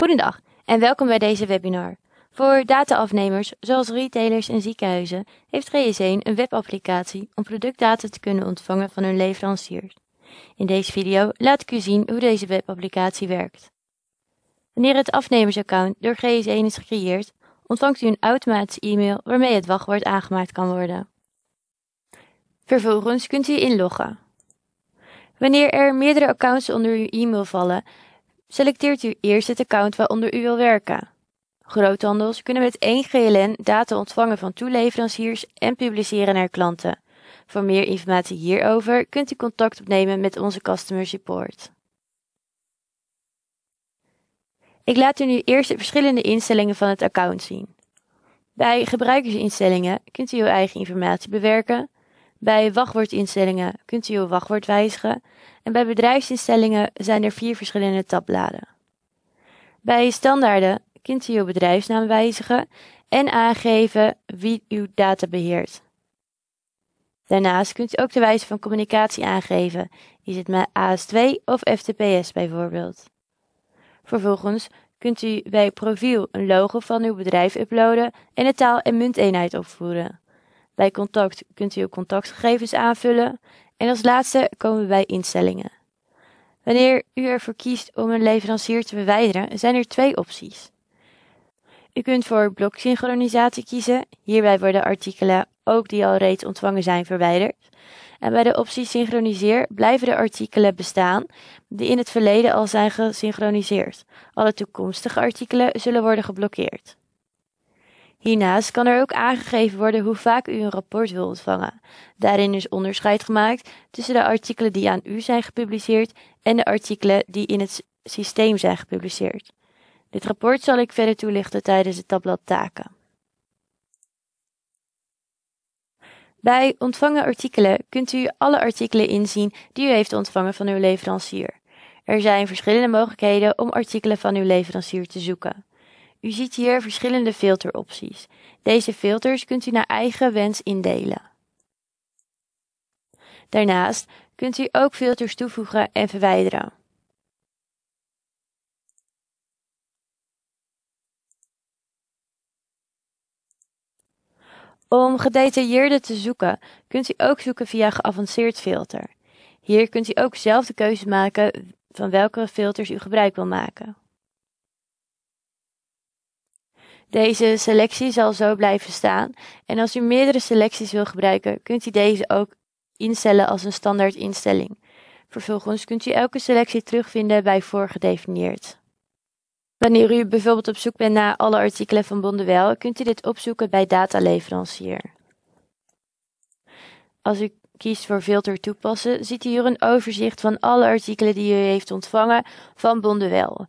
Goedendag en welkom bij deze webinar. Voor dataafnemers, zoals retailers en ziekenhuizen, heeft GS1 e een webapplicatie om productdata te kunnen ontvangen van hun leveranciers. In deze video laat ik u zien hoe deze webapplicatie werkt. Wanneer het afnemersaccount door GS1 e is gecreëerd, ontvangt u een automatische e-mail waarmee het wachtwoord aangemaakt kan worden. Vervolgens kunt u inloggen. Wanneer er meerdere accounts onder uw e-mail vallen, Selecteert u eerst het account waaronder u wil werken. Groothandels kunnen met één GLN data ontvangen van toeleveranciers en publiceren naar klanten. Voor meer informatie hierover kunt u contact opnemen met onze Customer Support. Ik laat u nu eerst de verschillende instellingen van het account zien. Bij gebruikersinstellingen kunt u uw eigen informatie bewerken, bij wachtwoordinstellingen kunt u uw wachtwoord wijzigen en bij bedrijfsinstellingen zijn er vier verschillende tabbladen. Bij standaarden kunt u uw bedrijfsnaam wijzigen en aangeven wie uw data beheert. Daarnaast kunt u ook de wijze van communicatie aangeven, is het met AS2 of FTPS bijvoorbeeld. Vervolgens kunt u bij profiel een logo van uw bedrijf uploaden en de taal- en munteenheid opvoeren. Bij contact kunt u uw contactgegevens aanvullen. En als laatste komen we bij instellingen. Wanneer u ervoor kiest om een leverancier te verwijderen, zijn er twee opties. U kunt voor bloksynchronisatie kiezen. Hierbij worden artikelen, ook die al reeds ontvangen zijn, verwijderd. En bij de optie synchroniseer blijven de artikelen bestaan die in het verleden al zijn gesynchroniseerd. Alle toekomstige artikelen zullen worden geblokkeerd. Hiernaast kan er ook aangegeven worden hoe vaak u een rapport wil ontvangen. Daarin is onderscheid gemaakt tussen de artikelen die aan u zijn gepubliceerd en de artikelen die in het systeem zijn gepubliceerd. Dit rapport zal ik verder toelichten tijdens het tabblad taken. Bij ontvangen artikelen kunt u alle artikelen inzien die u heeft ontvangen van uw leverancier. Er zijn verschillende mogelijkheden om artikelen van uw leverancier te zoeken. U ziet hier verschillende filteropties. Deze filters kunt u naar eigen wens indelen. Daarnaast kunt u ook filters toevoegen en verwijderen. Om gedetailleerder te zoeken, kunt u ook zoeken via geavanceerd filter. Hier kunt u ook zelf de keuze maken van welke filters u gebruik wil maken. Deze selectie zal zo blijven staan. En als u meerdere selecties wil gebruiken, kunt u deze ook instellen als een standaard instelling. Vervolgens kunt u elke selectie terugvinden bij voorgedefinieerd. Wanneer u bijvoorbeeld op zoek bent naar alle artikelen van BondeWEL, kunt u dit opzoeken bij dataleverancier. Als u kiest voor filter toepassen, ziet u hier een overzicht van alle artikelen die u heeft ontvangen van BondeWEL.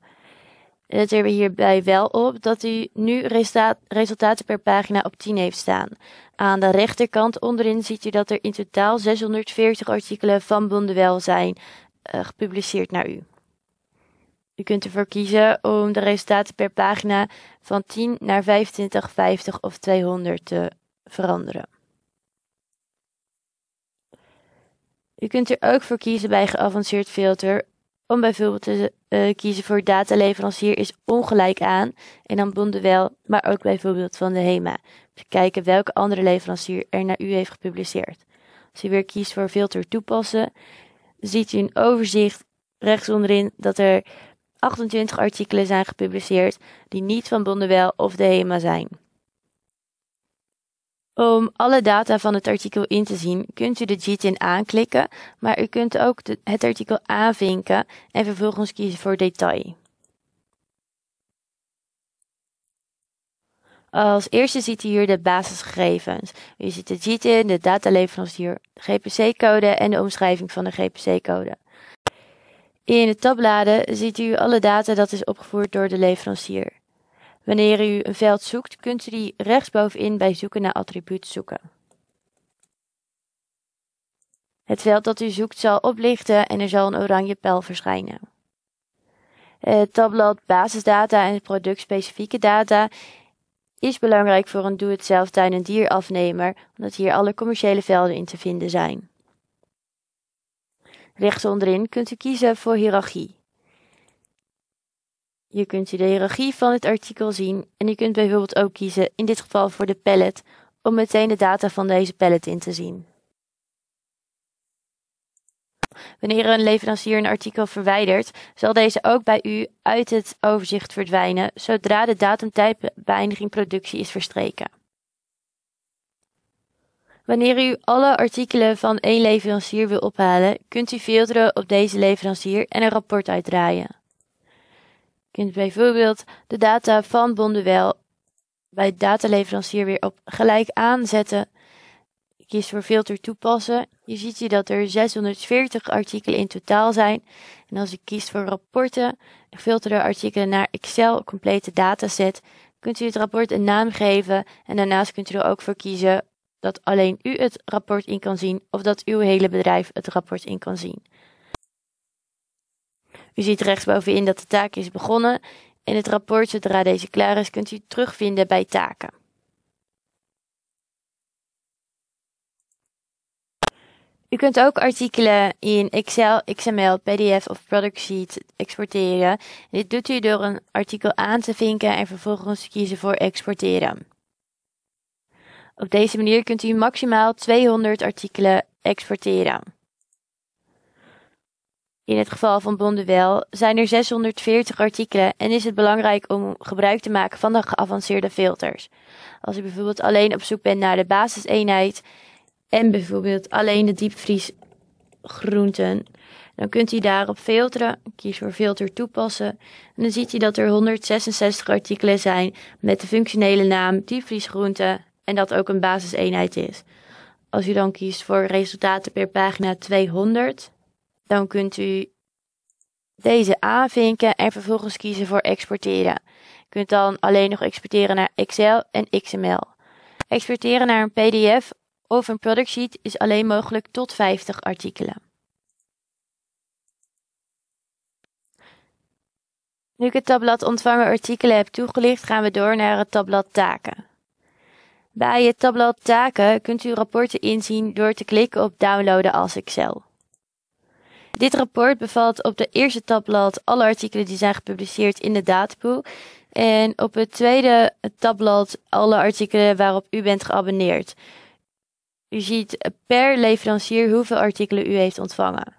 Let er hierbij wel op dat u nu resultaten per pagina op 10 heeft staan. Aan de rechterkant onderin ziet u dat er in totaal 640 artikelen van Bondewel zijn eh, gepubliceerd naar u. U kunt ervoor kiezen om de resultaten per pagina van 10 naar 25, 50 of 200 te veranderen. U kunt er ook voor kiezen bij geavanceerd filter om bijvoorbeeld te eh, kiezen voor dataleverancier is ongelijk aan. En dan Bondewel, maar ook bijvoorbeeld van de HEMA. te kijken welke andere leverancier er naar u heeft gepubliceerd. Als u weer kiest voor filter toepassen, ziet u een overzicht rechts onderin dat er 28 artikelen zijn gepubliceerd die niet van Bondewel of de HEMA zijn. Om alle data van het artikel in te zien, kunt u de GTIN aanklikken, maar u kunt ook het artikel aanvinken en vervolgens kiezen voor detail. Als eerste ziet u hier de basisgegevens. U ziet de GTIN, de dataleverancier, de GPC-code en de omschrijving van de GPC-code. In de tabbladen ziet u alle data dat is opgevoerd door de leverancier. Wanneer u een veld zoekt, kunt u die rechtsbovenin bij zoeken naar attribuut zoeken. Het veld dat u zoekt zal oplichten en er zal een oranje pijl verschijnen. Het tabblad basisdata en productspecifieke data is belangrijk voor een doe-het-zelf tuin- en dierafnemer, omdat hier alle commerciële velden in te vinden zijn. Rechts onderin kunt u kiezen voor hiërarchie. Je kunt de hiërarchie van het artikel zien en je kunt bijvoorbeeld ook kiezen, in dit geval voor de pallet, om meteen de data van deze pallet in te zien. Wanneer een leverancier een artikel verwijdert, zal deze ook bij u uit het overzicht verdwijnen zodra de datumtype beëindiging productie is verstreken. Wanneer u alle artikelen van één leverancier wil ophalen, kunt u filteren op deze leverancier en een rapport uitdraaien kunt bijvoorbeeld de data van Bondewel bij dataleverancier weer op gelijk aanzetten. kies voor filter toepassen. Je ziet hier dat er 640 artikelen in totaal zijn. En als ik kies voor rapporten en filter de artikelen naar Excel complete dataset, kunt u het rapport een naam geven en daarnaast kunt u er ook voor kiezen dat alleen u het rapport in kan zien of dat uw hele bedrijf het rapport in kan zien. U ziet rechtsbovenin dat de taak is begonnen. en het rapport, zodra deze klaar is, kunt u terugvinden bij taken. U kunt ook artikelen in Excel, XML, PDF of Product Sheet exporteren. Dit doet u door een artikel aan te vinken en vervolgens te kiezen voor exporteren. Op deze manier kunt u maximaal 200 artikelen exporteren. In het geval van Bonduel zijn er 640 artikelen en is het belangrijk om gebruik te maken van de geavanceerde filters. Als u bijvoorbeeld alleen op zoek bent naar de basiseenheid en bijvoorbeeld alleen de diepvriesgroenten, dan kunt u daarop filteren. Kies voor filter toepassen. En dan ziet u dat er 166 artikelen zijn met de functionele naam diepvriesgroenten en dat ook een basiseenheid is. Als u dan kiest voor resultaten per pagina 200, dan kunt u deze aanvinken en vervolgens kiezen voor exporteren. U kunt dan alleen nog exporteren naar Excel en XML. Exporteren naar een PDF of een product sheet is alleen mogelijk tot 50 artikelen. Nu ik het tabblad ontvangen artikelen heb toegelicht, gaan we door naar het tabblad taken. Bij het tabblad taken kunt u rapporten inzien door te klikken op downloaden als Excel. Dit rapport bevat op de eerste tabblad alle artikelen die zijn gepubliceerd in de datapool. En op het tweede tabblad alle artikelen waarop u bent geabonneerd. U ziet per leverancier hoeveel artikelen u heeft ontvangen.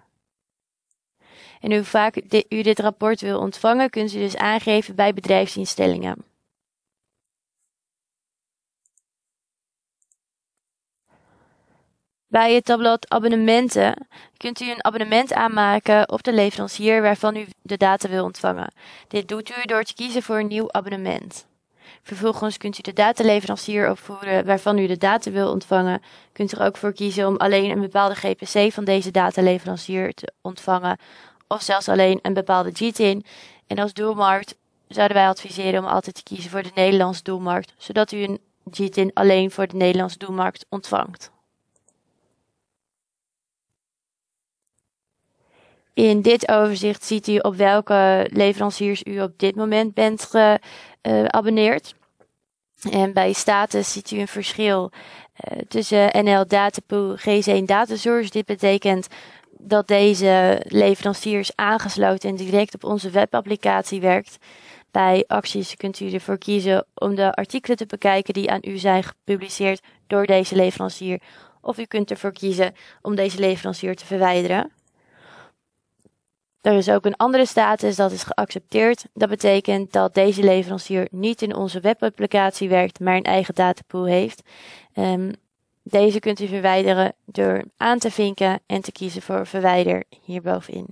En hoe vaak u dit rapport wil ontvangen, kunt u dus aangeven bij bedrijfsinstellingen. Bij het tabblad abonnementen kunt u een abonnement aanmaken op de leverancier waarvan u de data wil ontvangen. Dit doet u door te kiezen voor een nieuw abonnement. Vervolgens kunt u de dataleverancier opvoeren waarvan u de data wil ontvangen. Kunt er ook voor kiezen om alleen een bepaalde GPC van deze dataleverancier te ontvangen of zelfs alleen een bepaalde GTIN. En als doelmarkt zouden wij adviseren om altijd te kiezen voor de Nederlandse doelmarkt, zodat u een GTIN alleen voor de Nederlandse doelmarkt ontvangt. In dit overzicht ziet u op welke leveranciers u op dit moment bent geabonneerd. Eh, en bij status ziet u een verschil eh, tussen NL Datapool, GC1 Datasource. Dit betekent dat deze leverancier is aangesloten en direct op onze webapplicatie werkt. Bij acties kunt u ervoor kiezen om de artikelen te bekijken die aan u zijn gepubliceerd door deze leverancier. Of u kunt ervoor kiezen om deze leverancier te verwijderen. Er is ook een andere status dat is geaccepteerd. Dat betekent dat deze leverancier niet in onze webapplicatie werkt, maar een eigen datapool heeft. Ehm, deze kunt u verwijderen door aan te vinken en te kiezen voor verwijder hierbovenin.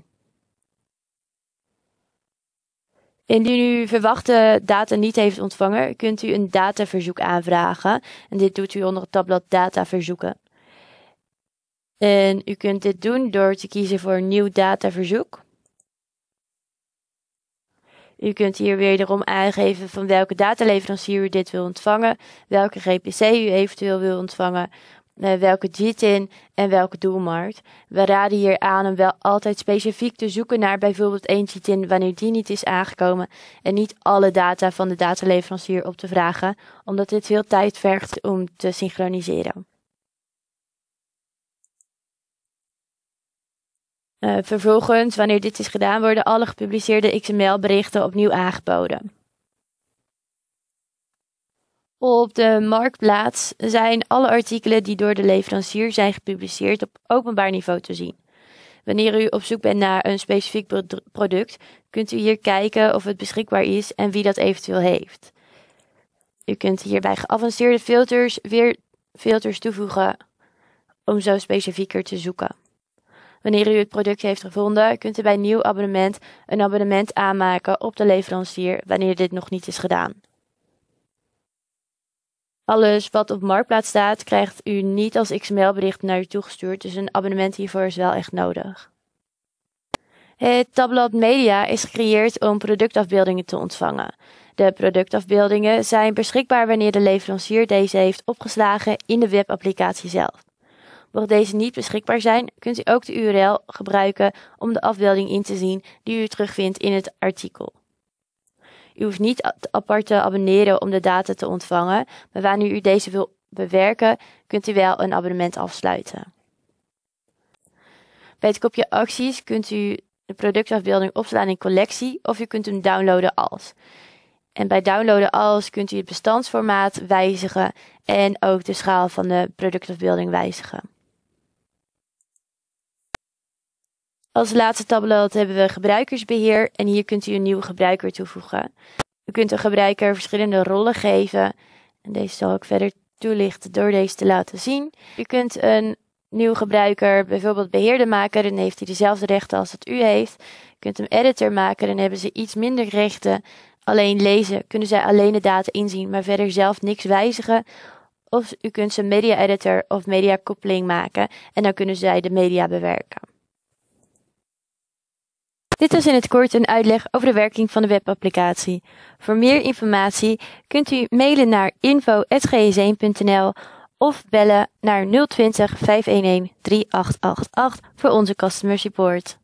Indien u verwachte data niet heeft ontvangen, kunt u een dataverzoek aanvragen. En dit doet u onder het tabblad dataverzoeken. En u kunt dit doen door te kiezen voor nieuw dataverzoek. U kunt hier wederom aangeven van welke dataleverancier u dit wil ontvangen, welke GPC u eventueel wil ontvangen, eh, welke jit en welke doelmarkt. We raden hier aan om wel altijd specifiek te zoeken naar bijvoorbeeld één jit wanneer die niet is aangekomen en niet alle data van de dataleverancier op te vragen, omdat dit veel tijd vergt om te synchroniseren. Eh, vervolgens, wanneer dit is gedaan, worden alle gepubliceerde XML-berichten opnieuw aangeboden. Op de marktplaats zijn alle artikelen die door de leverancier zijn gepubliceerd op openbaar niveau te zien. Wanneer u op zoek bent naar een specifiek product, kunt u hier kijken of het beschikbaar is en wie dat eventueel heeft. U kunt hierbij geavanceerde filters weer filters toevoegen om zo specifieker te zoeken. Wanneer u het product heeft gevonden, kunt u bij nieuw abonnement een abonnement aanmaken op de leverancier wanneer dit nog niet is gedaan. Alles wat op Marktplaats staat, krijgt u niet als XML-bericht naar u toegestuurd, dus een abonnement hiervoor is wel echt nodig. Het tabblad Media is gecreëerd om productafbeeldingen te ontvangen. De productafbeeldingen zijn beschikbaar wanneer de leverancier deze heeft opgeslagen in de webapplicatie zelf. Mocht deze niet beschikbaar zijn, kunt u ook de URL gebruiken om de afbeelding in te zien die u terugvindt in het artikel. U hoeft niet apart te abonneren om de data te ontvangen, maar wanneer u deze wil bewerken, kunt u wel een abonnement afsluiten. Bij het kopje acties kunt u de productafbeelding opslaan in collectie of u kunt hem downloaden als. En bij downloaden als kunt u het bestandsformaat wijzigen en ook de schaal van de productafbeelding wijzigen. Als laatste tabblad hebben we gebruikersbeheer en hier kunt u een nieuwe gebruiker toevoegen. U kunt een gebruiker verschillende rollen geven en deze zal ik verder toelichten door deze te laten zien. U kunt een nieuw gebruiker bijvoorbeeld beheerder maken, dan heeft hij dezelfde rechten als dat u heeft. U kunt hem editor maken, dan hebben ze iets minder rechten. Alleen lezen kunnen zij alleen de data inzien, maar verder zelf niks wijzigen. Of u kunt ze media editor of media koppeling maken en dan kunnen zij de media bewerken. Dit was in het kort een uitleg over de werking van de webapplicatie. Voor meer informatie kunt u mailen naar info@gse1.nl of bellen naar 020 511 3888 voor onze customer support.